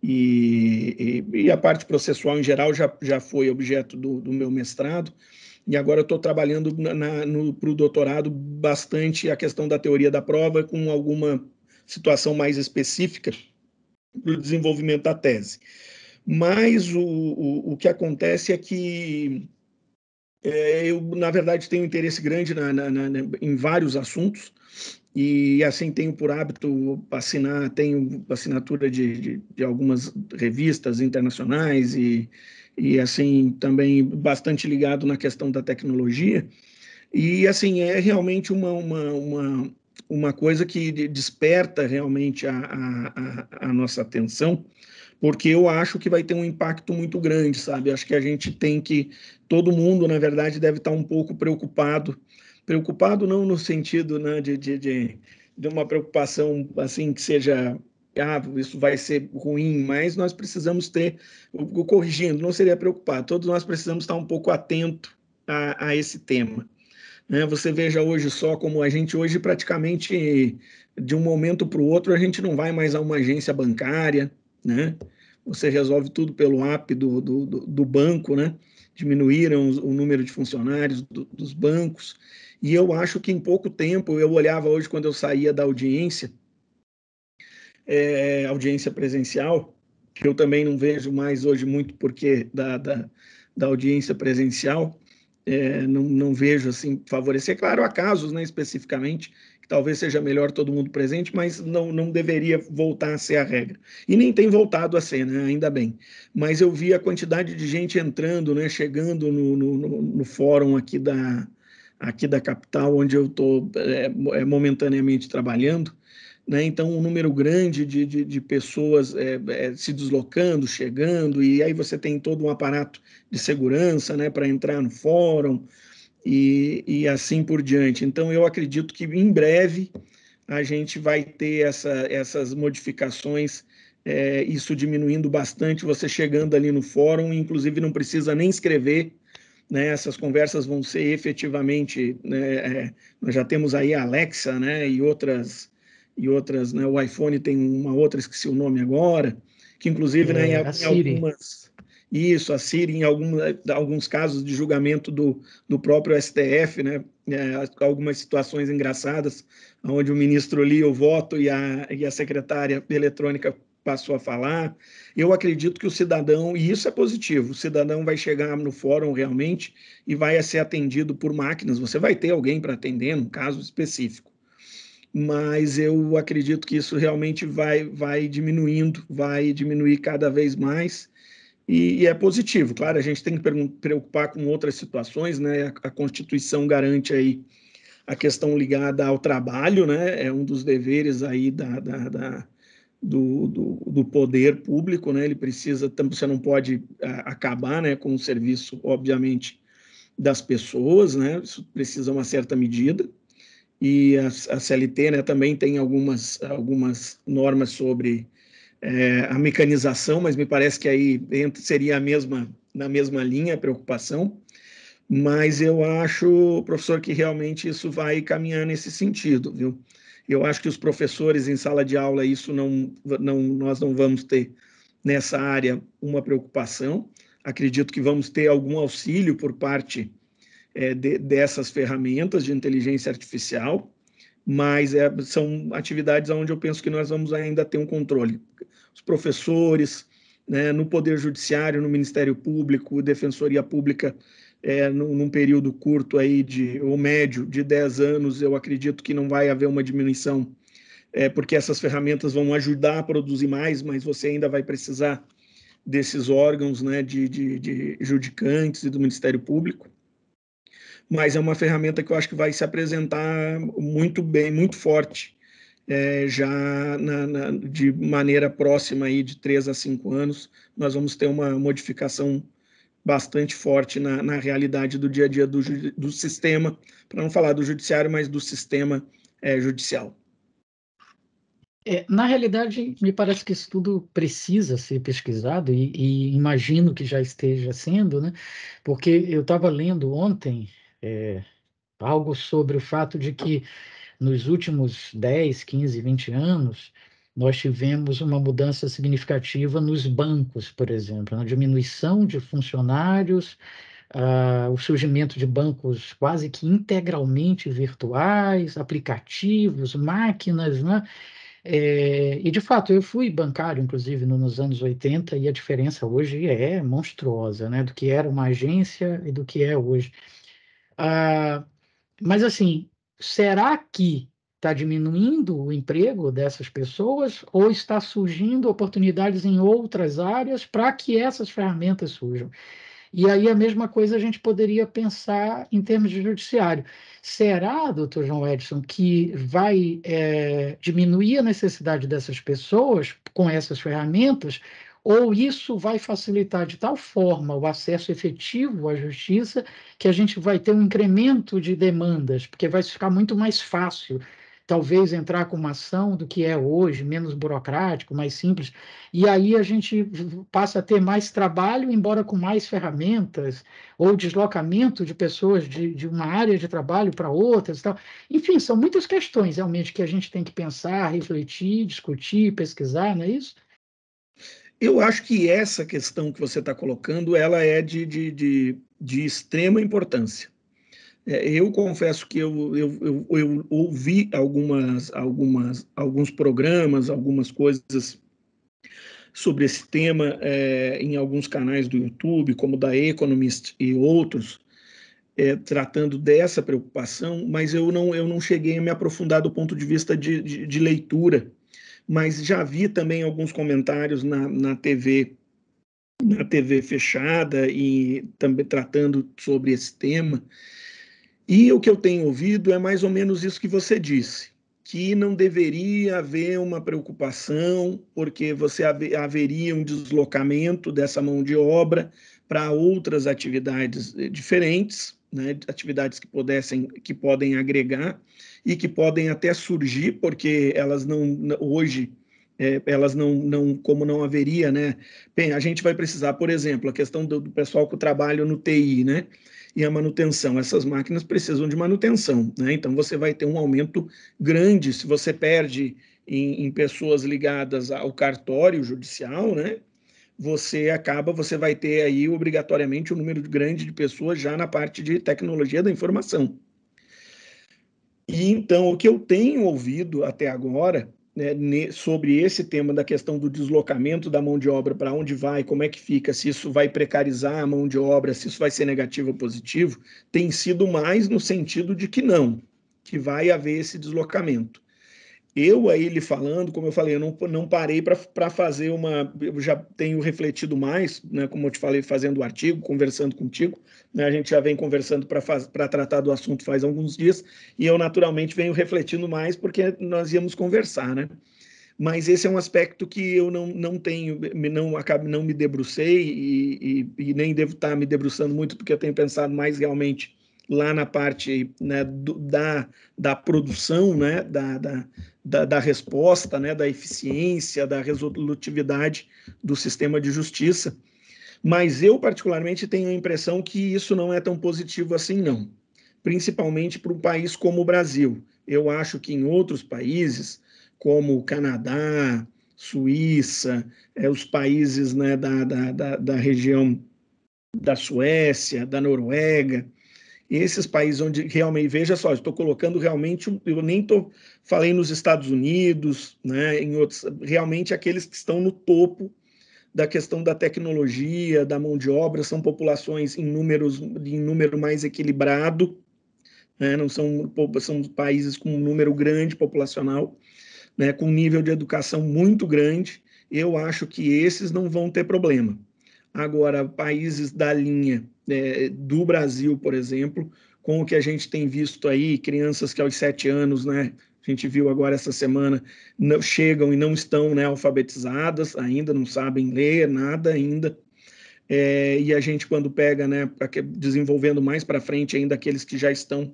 e, e, e, a parte processual em geral já, já foi objeto do, do meu mestrado, e agora eu estou trabalhando para o doutorado bastante a questão da teoria da prova com alguma situação mais específica para o desenvolvimento da tese. Mas o, o, o que acontece é que é, eu, na verdade, tenho interesse grande na, na, na, em vários assuntos, e assim tenho por hábito assinar, tenho assinatura de, de, de algumas revistas internacionais e, e assim também bastante ligado na questão da tecnologia. E assim é realmente uma, uma, uma, uma coisa que desperta realmente a, a, a nossa atenção, porque eu acho que vai ter um impacto muito grande, sabe? Acho que a gente tem que todo mundo, na verdade, deve estar um pouco preocupado Preocupado não no sentido né, de, de, de, de uma preocupação assim que seja ah, isso vai ser ruim, mas nós precisamos ter, corrigindo, não seria preocupar, todos nós precisamos estar um pouco atento a, a esse tema. Né? Você veja hoje só como a gente hoje praticamente de um momento para o outro a gente não vai mais a uma agência bancária, né? Você resolve tudo pelo app do, do, do banco, né? Diminuíram o número de funcionários do, dos bancos e eu acho que em pouco tempo, eu olhava hoje quando eu saía da audiência, é, audiência presencial, que eu também não vejo mais hoje muito porque da, da, da audiência presencial, é, não, não vejo assim favorecer. Claro, há casos né, especificamente que talvez seja melhor todo mundo presente, mas não, não deveria voltar a ser a regra. E nem tem voltado a ser, né? ainda bem. Mas eu vi a quantidade de gente entrando, né, chegando no, no, no, no fórum aqui da, aqui da capital, onde eu estou é, é, momentaneamente trabalhando. Né? Então, um número grande de, de, de pessoas é, é, se deslocando, chegando, e aí você tem todo um aparato de segurança né, para entrar no fórum e, e assim por diante. Então, eu acredito que em breve a gente vai ter essa, essas modificações, é, isso diminuindo bastante, você chegando ali no fórum, inclusive não precisa nem escrever né, essas conversas vão ser efetivamente, né, é, nós já temos aí a Alexa, né, e outras, e outras, né, o iPhone tem uma outra, esqueci o nome agora, que inclusive, né, é, né, em, em algumas, isso, a Siri, em algum, alguns casos de julgamento do, do próprio STF, né, é, algumas situações engraçadas, onde o ministro lia o voto e a, e a secretária eletrônica passou a falar, eu acredito que o cidadão, e isso é positivo, o cidadão vai chegar no fórum realmente e vai ser atendido por máquinas, você vai ter alguém para atender num caso específico. Mas eu acredito que isso realmente vai, vai diminuindo, vai diminuir cada vez mais, e, e é positivo. Claro, a gente tem que preocupar com outras situações, né? A, a Constituição garante aí a questão ligada ao trabalho, né? É um dos deveres aí da, da, da do, do, do, poder público, né? Ele precisa, você não pode acabar, né, com o serviço, obviamente, das pessoas, né? Isso precisa uma certa medida. E a, a CLT, né, também tem algumas algumas normas sobre é, a mecanização, mas me parece que aí seria a mesma na mesma linha a preocupação. Mas eu acho, professor, que realmente isso vai caminhar nesse sentido, viu? Eu acho que os professores em sala de aula, isso não, não nós não vamos ter nessa área uma preocupação. Acredito que vamos ter algum auxílio por parte é, de, dessas ferramentas de inteligência artificial, mas é, são atividades onde eu penso que nós vamos ainda ter um controle. Os professores, né, no Poder Judiciário, no Ministério Público, Defensoria Pública, é, num período curto aí de ou médio de 10 anos, eu acredito que não vai haver uma diminuição, é, porque essas ferramentas vão ajudar a produzir mais, mas você ainda vai precisar desses órgãos né, de, de, de judicantes e do Ministério Público. Mas é uma ferramenta que eu acho que vai se apresentar muito bem, muito forte, é, já na, na, de maneira próxima aí de 3 a 5 anos, nós vamos ter uma modificação bastante forte na, na realidade do dia a dia do, do sistema, para não falar do judiciário, mas do sistema é, judicial. É, na realidade, me parece que isso tudo precisa ser pesquisado e, e imagino que já esteja sendo, né? Porque eu estava lendo ontem é, algo sobre o fato de que nos últimos 10, 15, 20 anos, nós tivemos uma mudança significativa nos bancos, por exemplo, na diminuição de funcionários, uh, o surgimento de bancos quase que integralmente virtuais, aplicativos, máquinas, né? É, e de fato, eu fui bancário, inclusive, nos anos 80, e a diferença hoje é monstruosa, né? Do que era uma agência e do que é hoje. Ah, mas assim, será que está diminuindo o emprego dessas pessoas ou está surgindo oportunidades em outras áreas para que essas ferramentas surjam. E aí a mesma coisa a gente poderia pensar em termos de judiciário. Será, doutor João Edson, que vai é, diminuir a necessidade dessas pessoas com essas ferramentas? Ou isso vai facilitar de tal forma o acesso efetivo à justiça que a gente vai ter um incremento de demandas, porque vai ficar muito mais fácil talvez entrar com uma ação do que é hoje, menos burocrático, mais simples, e aí a gente passa a ter mais trabalho, embora com mais ferramentas, ou deslocamento de pessoas de, de uma área de trabalho para outras tal. Enfim, são muitas questões realmente que a gente tem que pensar, refletir, discutir, pesquisar, não é isso? Eu acho que essa questão que você está colocando, ela é de, de, de, de extrema importância. É, eu confesso que eu, eu, eu, eu, ouvi algumas, algumas, alguns programas, algumas coisas sobre esse tema é, em alguns canais do YouTube, como da Economist e outros, é, tratando dessa preocupação, mas eu não, eu não cheguei a me aprofundar do ponto de vista de, de, de leitura. Mas já vi também alguns comentários na, na TV na TV fechada e também tratando sobre esse tema. E o que eu tenho ouvido é mais ou menos isso que você disse, que não deveria haver uma preocupação, porque você haveria um deslocamento dessa mão de obra para outras atividades eh, diferentes, né? atividades que pudessem, que podem agregar e que podem até surgir, porque elas não hoje é, elas não, não, como não haveria, né? Bem, a gente vai precisar, por exemplo, a questão do, do pessoal que trabalha no TI, né? e a manutenção. Essas máquinas precisam de manutenção, né? então você vai ter um aumento grande se você perde em, em pessoas ligadas ao cartório judicial, né? Você acaba, você vai ter aí obrigatoriamente um número grande de pessoas já na parte de tecnologia da informação. E então o que eu tenho ouvido até agora né, sobre esse tema da questão do deslocamento da mão de obra, para onde vai, como é que fica, se isso vai precarizar a mão de obra, se isso vai ser negativo ou positivo, tem sido mais no sentido de que não, que vai haver esse deslocamento eu aí lhe falando, como eu falei, eu não, não parei para fazer uma. Eu já tenho refletido mais, né, como eu te falei, fazendo o artigo, conversando contigo. Né, a gente já vem conversando para tratar do assunto faz alguns dias, e eu naturalmente venho refletindo mais porque nós íamos conversar, né? Mas esse é um aspecto que eu não, não tenho, não, acabo, não me debrucei e, e, e nem devo estar tá me debruçando muito, porque eu tenho pensado mais realmente lá na parte né, do, da, da produção, né, da, da, da, da, resposta, né, da eficiência, da resolutividade do sistema de justiça. Mas eu, particularmente, tenho a impressão que isso não é tão positivo assim, não. Principalmente para um país como o Brasil. Eu acho que em outros países, como o Canadá, Suíça, é, os países né, da, da, da, da região da Suécia, da Noruega, esses países onde realmente, veja só, estou colocando realmente, eu nem estou falei nos Estados Unidos, né, em outros, realmente aqueles que estão no topo da questão da tecnologia, da mão de obra, são populações em, números, em número mais equilibrado, né, não são, são países com um número grande populacional, né, com nível de educação muito grande, eu acho que esses não vão ter problema. Agora, países da linha é, do Brasil, por exemplo, com o que a gente tem visto aí, crianças que aos sete anos, né, a gente viu agora essa semana, não, chegam e não estão né, alfabetizadas ainda, não sabem ler nada ainda. É, e a gente, quando pega, né, desenvolvendo mais para frente ainda aqueles que já estão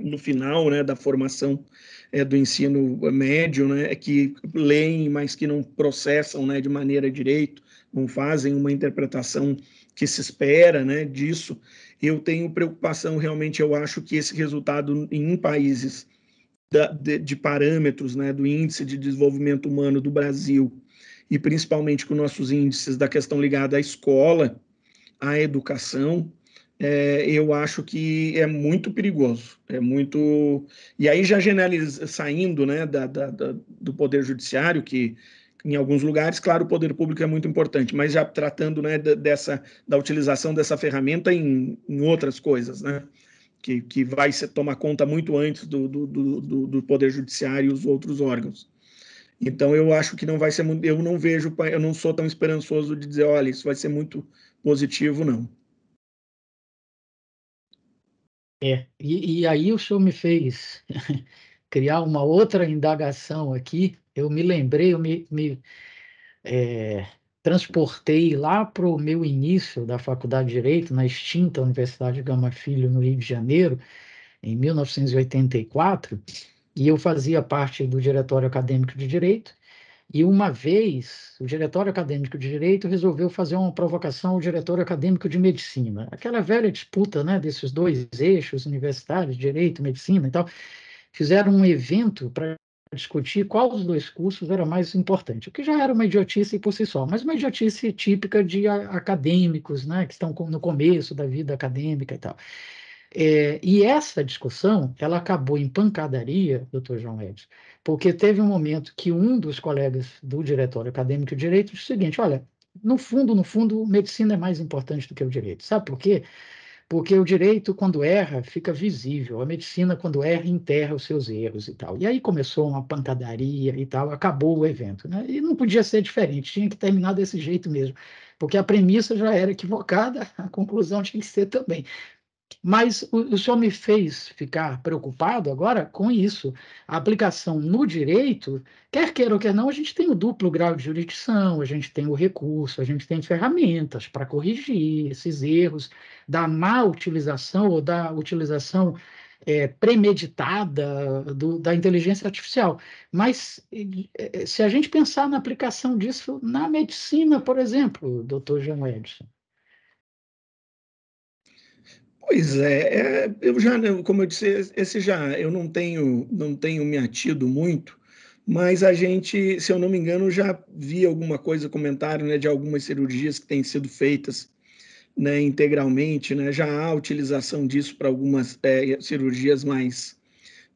no final né, da formação é, do ensino médio, né, é que leem, mas que não processam né, de maneira direito, não fazem uma interpretação que se espera né, disso. Eu tenho preocupação, realmente, eu acho que esse resultado em países da, de, de, parâmetros né, do Índice de Desenvolvimento Humano do Brasil, e principalmente com nossos índices da questão ligada à escola, à educação, é, eu acho que é muito perigoso, é muito... E aí já generaliza, saindo né, da, da, da do Poder Judiciário, que em alguns lugares, claro, o poder público é muito importante, mas já tratando né, dessa, da utilização dessa ferramenta em, em outras coisas, né? Que, que vai se tomar conta muito antes do, do, do, do Poder Judiciário e os outros órgãos. Então, eu acho que não vai ser muito. Eu não vejo, eu não sou tão esperançoso de dizer, olha, isso vai ser muito positivo, não. É, e, e aí o senhor me fez criar uma outra indagação aqui. Eu me lembrei, eu me, me é, transportei lá para o meu início da Faculdade de Direito, na extinta Universidade Gama Filho, no Rio de Janeiro, em 1984, e eu fazia parte do Diretório Acadêmico de Direito. E uma vez, o Diretório Acadêmico de Direito resolveu fazer uma provocação ao Diretório Acadêmico de Medicina. Aquela velha disputa né, desses dois eixos, universitários, direito, medicina e tal fizeram um evento para discutir qual dos dois cursos era mais importante, o que já era uma idiotice por si só, mas uma idiotice típica de acadêmicos, né, que estão no começo da vida acadêmica e tal. É, e essa discussão, ela acabou em pancadaria, doutor João Edson, porque teve um momento que um dos colegas do Diretório Acadêmico de Direito disse o seguinte, olha, no fundo, no fundo, medicina é mais importante do que o direito. Sabe por quê? porque o direito, quando erra, fica visível, a medicina, quando erra, enterra os seus erros e tal. E aí começou uma pancadaria e tal, acabou o evento. Né? E não podia ser diferente, tinha que terminar desse jeito mesmo, porque a premissa já era equivocada, a conclusão tinha que ser também. Mas o, o senhor me fez ficar preocupado agora com isso. A aplicação no direito, quer queira ou quer não, a gente tem o duplo grau de jurisdição, a gente tem o recurso, a gente tem ferramentas para corrigir esses erros da má utilização ou da utilização é, premeditada do, da inteligência artificial. Mas se a gente pensar na aplicação disso na medicina, por exemplo, doutor Jean Edson, Pois é, é, eu já, né, como eu disse, esse já eu não tenho, não tenho me atido muito, mas a gente, se eu não me engano, já vi alguma coisa, comentário, né, de algumas cirurgias que têm sido feitas, né, integralmente, né, já há utilização disso para algumas é, cirurgias mais,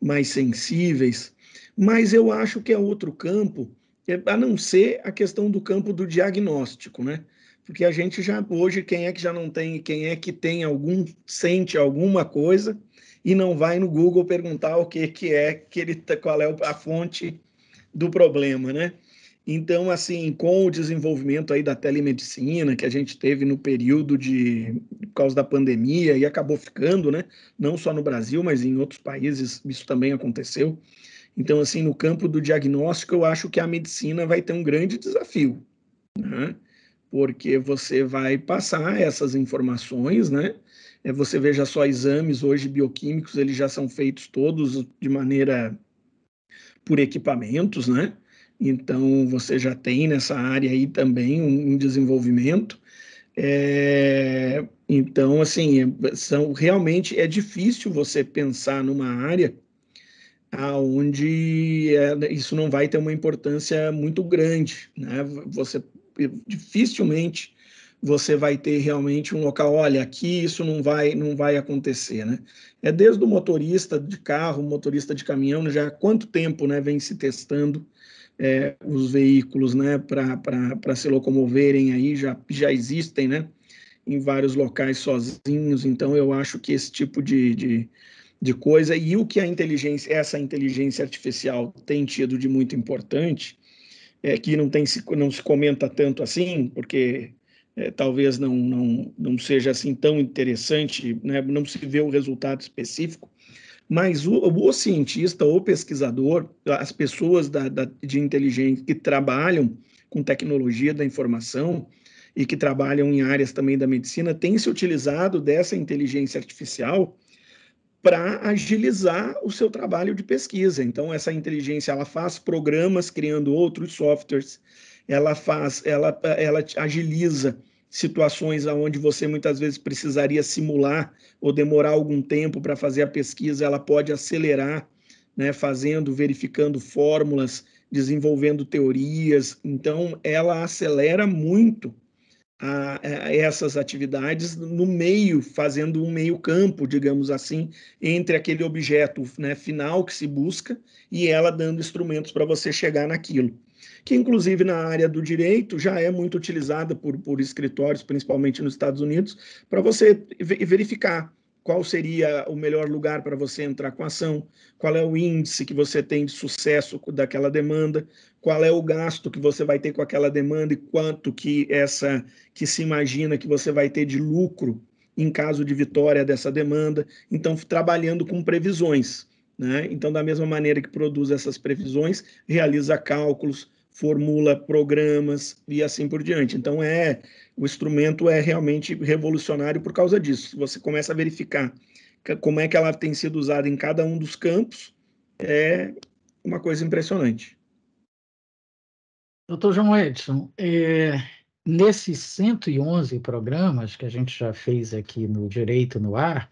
mais sensíveis, mas eu acho que é outro campo, é, a não ser a questão do campo do diagnóstico, né? porque a gente já hoje quem é que já não tem, quem é que tem algum sente alguma coisa e não vai no Google perguntar o que que é que ele tá, qual é a fonte do problema, né? Então, assim, com o desenvolvimento aí da telemedicina que a gente teve no período de por causa da pandemia e acabou ficando, né? Não só no Brasil, mas em outros países isso também aconteceu. Então, assim, no campo do diagnóstico, eu acho que a medicina vai ter um grande desafio. Né? porque você vai passar essas informações, né? É, você veja só exames hoje bioquímicos, eles já são feitos todos de maneira por equipamentos, né? Então você já tem nessa área aí também um, desenvolvimento. É... então, assim, é, são, realmente é difícil você pensar numa área aonde é, isso não vai ter uma importância muito grande, né? Você dificilmente você vai ter realmente um local, olha, aqui isso não vai, não vai acontecer, né? É desde o motorista de carro, motorista de caminhão, já há quanto tempo, né, vem se testando é, os veículos, né, para se locomoverem aí, já, já existem, né, em vários locais sozinhos, então eu acho que esse tipo de, de, de coisa, e o que a inteligência, essa inteligência artificial tem tido de muito importante, é, que não, tem, não se comenta tanto assim, porque é, talvez não, não, não seja assim tão interessante, né? não se vê o resultado específico, mas o, o cientista, o pesquisador, as pessoas da, da, de inteligência que trabalham com tecnologia da informação e que trabalham em áreas também da medicina, têm se utilizado dessa inteligência artificial para agilizar o seu trabalho de pesquisa. Então, essa inteligência ela faz programas criando outros softwares, ela faz, ela, ela agiliza situações onde você muitas vezes precisaria simular ou demorar algum tempo para fazer a pesquisa, ela pode acelerar, né, fazendo, verificando fórmulas, desenvolvendo teorias. Então, ela acelera muito a, a essas atividades no meio, fazendo um meio-campo, digamos assim, entre aquele objeto né, final que se busca e ela dando instrumentos para você chegar naquilo. Que, inclusive, na área do direito já é muito utilizada por, por escritórios, principalmente nos Estados Unidos, para você verificar qual seria o melhor lugar para você entrar com a ação, qual é o índice que você tem de sucesso daquela demanda, qual é o gasto que você vai ter com aquela demanda e quanto que essa que se imagina que você vai ter de lucro em caso de vitória dessa demanda. Então, trabalhando com previsões. Né? Então, da mesma maneira que produz essas previsões, realiza cálculos, formula programas e assim por diante. Então, é o instrumento é realmente revolucionário por causa disso. Você começa a verificar como é que ela tem sido usada em cada um dos campos, é uma coisa impressionante. Doutor João Edson, é, nesses 111 programas que a gente já fez aqui no Direito no Ar,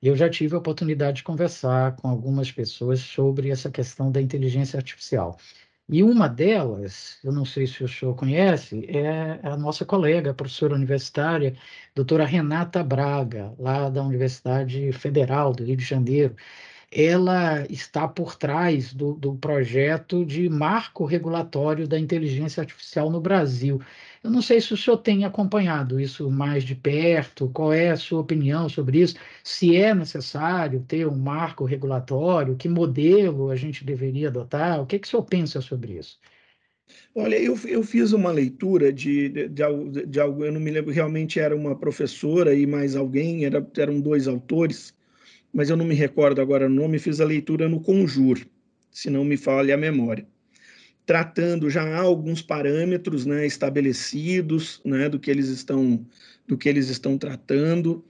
eu já tive a oportunidade de conversar com algumas pessoas sobre essa questão da inteligência artificial. E uma delas, eu não sei se o senhor conhece, é a nossa colega, a professora universitária, doutora Renata Braga, lá da Universidade Federal do Rio de Janeiro ela está por trás do, do projeto de marco regulatório da inteligência artificial no Brasil. Eu não sei se o senhor tem acompanhado isso mais de perto, qual é a sua opinião sobre isso, se é necessário ter um marco regulatório, que modelo a gente deveria adotar, o que, que o senhor pensa sobre isso? Olha, eu, eu fiz uma leitura de, de, de, de algo, eu não me lembro, realmente era uma professora e mais alguém, era, eram dois autores, mas eu não me recordo agora o nome, fiz a leitura no Conjur, se não me falha a memória. Tratando já alguns parâmetros né, estabelecidos né, do, que eles estão, do que eles estão tratando.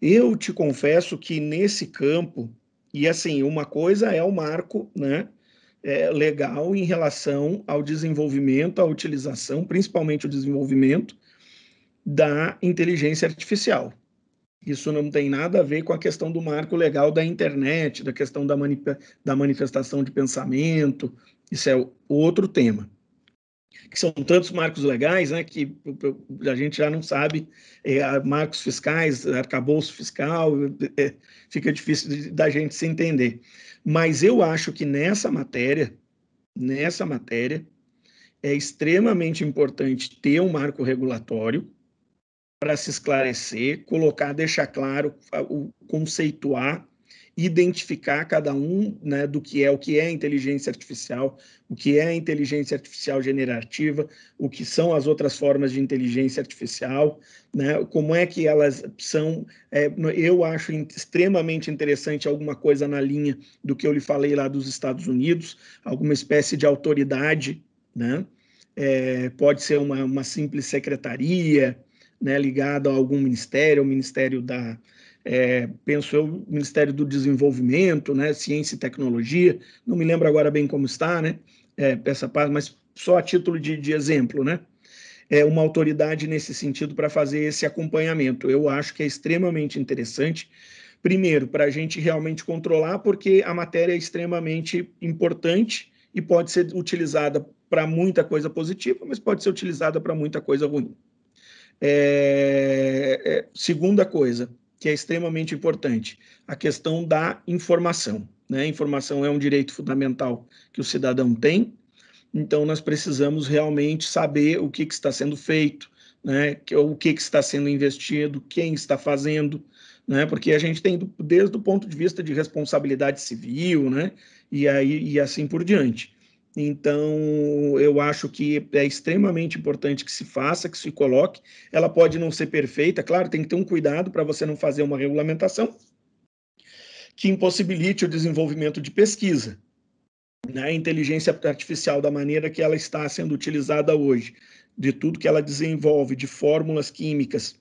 Eu te confesso que nesse campo, e assim, uma coisa é o marco né, é, legal em relação ao desenvolvimento, à utilização, principalmente o desenvolvimento da inteligência artificial. Isso não tem nada a ver com a questão do marco legal da internet, da questão da, da manifestação de pensamento. Isso é outro tema. Que são tantos marcos legais, né, que a gente já não sabe, é, marcos fiscais, arcabouço fiscal, é, fica difícil de, da gente se entender. Mas eu acho que nessa matéria, nessa matéria, é extremamente importante ter um marco regulatório, para se esclarecer, colocar, deixar claro, o conceituar, identificar cada um né, do que é o que é inteligência artificial, o que é inteligência artificial generativa, o que são as outras formas de inteligência artificial, né, como é que elas são. É, eu acho extremamente interessante alguma coisa na linha do que eu lhe falei lá dos Estados Unidos, alguma espécie de autoridade, né? É, pode ser uma, uma simples secretaria, né, a algum ministério, o ministério da, é, penso eu, Ministério do Desenvolvimento, né, Ciência e Tecnologia, não me lembro agora bem como está, né, é, essa parte, mas só a título de, de exemplo, né, é uma autoridade nesse sentido para fazer esse acompanhamento. Eu acho que é extremamente interessante, primeiro, para a gente realmente controlar, porque a matéria é extremamente importante e pode ser utilizada para muita coisa positiva, mas pode ser utilizada para muita coisa ruim. É, é, segunda coisa, que é extremamente importante, a questão da informação. Né? Informação é um direito fundamental que o cidadão tem, então nós precisamos realmente saber o que, que está sendo feito, né? o que, que está sendo investido, quem está fazendo, né? porque a gente tem, desde o ponto de vista de responsabilidade civil, né? e, aí, e assim por diante. Então, eu acho que é extremamente importante que se faça, que se coloque. Ela pode não ser perfeita, claro, tem que ter um cuidado para você não fazer uma regulamentação que impossibilite o desenvolvimento de pesquisa. Né? A inteligência artificial, da maneira que ela está sendo utilizada hoje, de tudo que ela desenvolve, de fórmulas químicas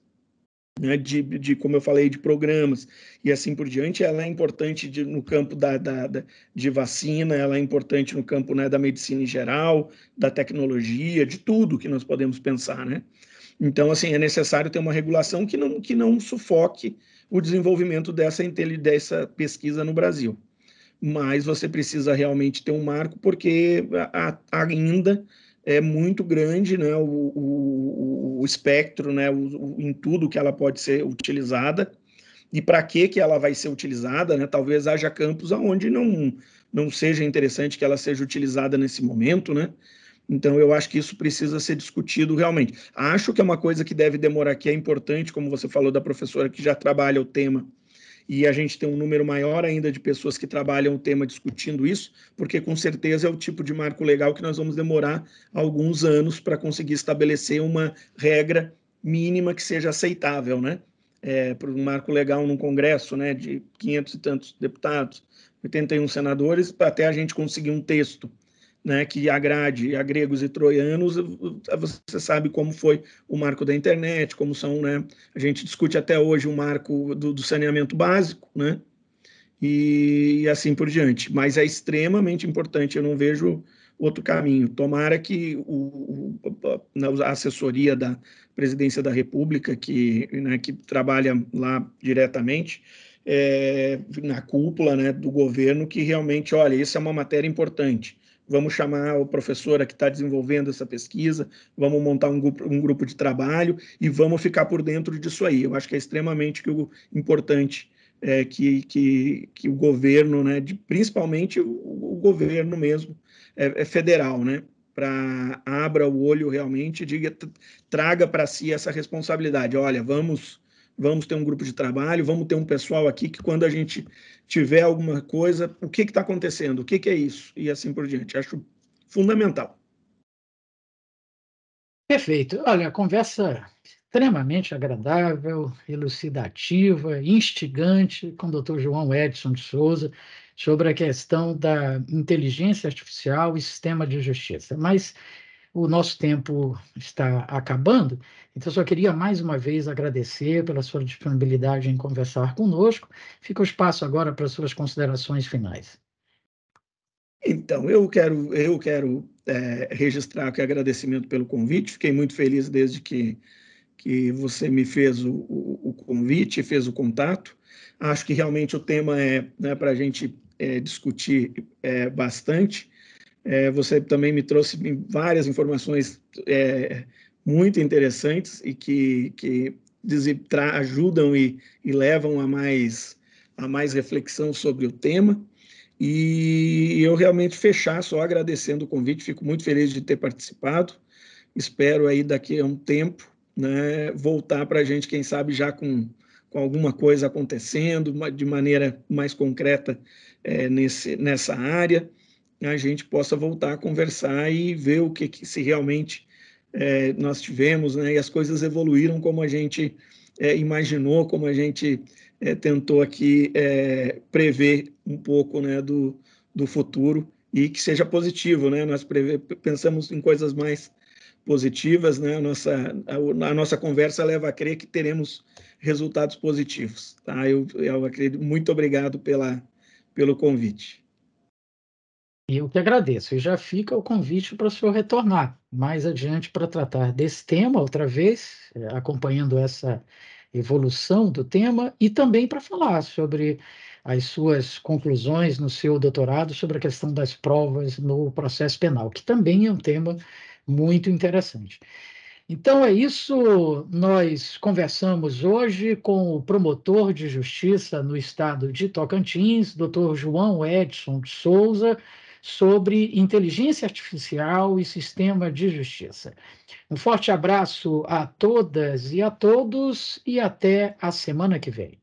né, de, de, como eu falei, de programas e assim por diante, ela é importante de, no campo da, da, da, de vacina, ela é importante no campo né, da medicina em geral, da tecnologia, de tudo que nós podemos pensar, né? Então, assim, é necessário ter uma regulação que não, que não sufoque o desenvolvimento dessa, dessa pesquisa no Brasil. Mas você precisa realmente ter um marco, porque a, a, ainda é muito grande né, o, o, o espectro né, o, em tudo que ela pode ser utilizada e para que que ela vai ser utilizada, né? Talvez haja campos aonde não não seja interessante que ela seja utilizada nesse momento, né? Então eu acho que isso precisa ser discutido realmente. Acho que é uma coisa que deve demorar, que é importante, como você falou da professora que já trabalha o tema e a gente tem um número maior ainda de pessoas que trabalham o tema discutindo isso, porque com certeza é o tipo de marco legal que nós vamos demorar alguns anos para conseguir estabelecer uma regra mínima que seja aceitável, né? É, para um marco legal num congresso, né, de 500 e tantos deputados, 81 senadores, até a gente conseguir um texto né, que agrade a gregos e troianos, você sabe como foi o marco da internet, como são, né, a gente discute até hoje o marco do, do saneamento básico, né, e, e assim por diante. Mas é extremamente importante, eu não vejo outro caminho. Tomara que o, o, a assessoria da Presidência da República, que, né, que trabalha lá diretamente, é, na cúpula né, do governo, que realmente, olha, isso é uma matéria importante vamos chamar o professora que está desenvolvendo essa pesquisa, vamos montar um grupo, um grupo de trabalho e vamos ficar por dentro disso aí. Eu acho que é extremamente importante é, que, que, que o governo, né, de, principalmente o, o, governo mesmo, é, é federal, né, para abra o olho realmente e diga, traga para si essa responsabilidade. Olha, vamos vamos ter um grupo de trabalho, vamos ter um pessoal aqui que quando a gente tiver alguma coisa, o que está acontecendo, o que, que é isso, e assim por diante. Acho fundamental. Perfeito. Olha, conversa extremamente agradável, elucidativa, instigante com o Dr. João Edson de Souza sobre a questão da inteligência artificial e sistema de justiça. Mas o nosso tempo está acabando, então só queria mais uma vez agradecer pela sua disponibilidade em conversar conosco. Fica o espaço agora para suas considerações finais. Então, eu quero, eu quero é, registrar aqui agradecimento pelo convite. Fiquei muito feliz desde que, que você me fez o, o, convite, fez o contato. Acho que realmente o tema é né, para a gente é, discutir é, bastante. É, você também me trouxe várias informações é, muito interessantes e que, que ajudam e, e levam a mais, a mais reflexão sobre o tema. E eu realmente fechar só agradecendo o convite, fico muito feliz de ter participado. Espero aí daqui a um tempo né, voltar para a gente, quem sabe já com, com alguma coisa acontecendo de maneira mais concreta é, nesse, nessa área a gente possa voltar a conversar e ver o que, que se realmente é, nós tivemos, né? E as coisas evoluíram como a gente é, imaginou, como a gente é, tentou aqui é, prever um pouco, né, do, do futuro e que seja positivo, né? Nós pensamos em coisas mais positivas, né? A nossa, a, a, nossa conversa leva a crer que teremos resultados positivos, tá? Eu, eu acredito. Muito obrigado pela, pelo convite. E eu que agradeço. E já fica o convite para o senhor retornar mais adiante para tratar desse tema outra vez, eh, acompanhando essa evolução do tema e também para falar sobre as suas conclusões no seu doutorado sobre a questão das provas no processo penal, que também é um tema muito interessante. Então é isso, nós conversamos hoje com o promotor de justiça no estado de Tocantins, doutor João Edson de Souza, sobre inteligência artificial e sistema de justiça. Um forte abraço a todas e a todos e até a semana que vem.